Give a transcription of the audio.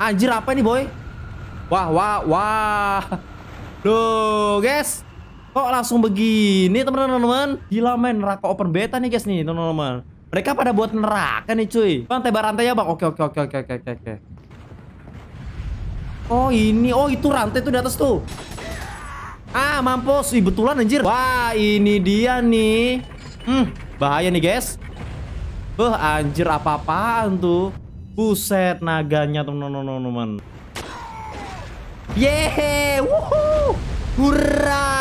Anjir apa ini boy? Wah, wah, wah. Loh, guys. Kok langsung begini, teman-teman? Gila men, neraka open beta nih guys nih, teman-teman. Mereka pada buat neraka nih, cuy. Bang, tebar ya Bang. Oke, oke, oke, oke, oke, oke, oke. Oh, ini. Oh, itu rantai tuh di atas tuh. Ah, mampus. Ih, betulan anjir. Wah, ini dia nih. Hmm, bahaya nih, guys. Beh, anjir apa-apaan tuh. Buset naganya teman-teman. Yeay, wuhu, Hurrah.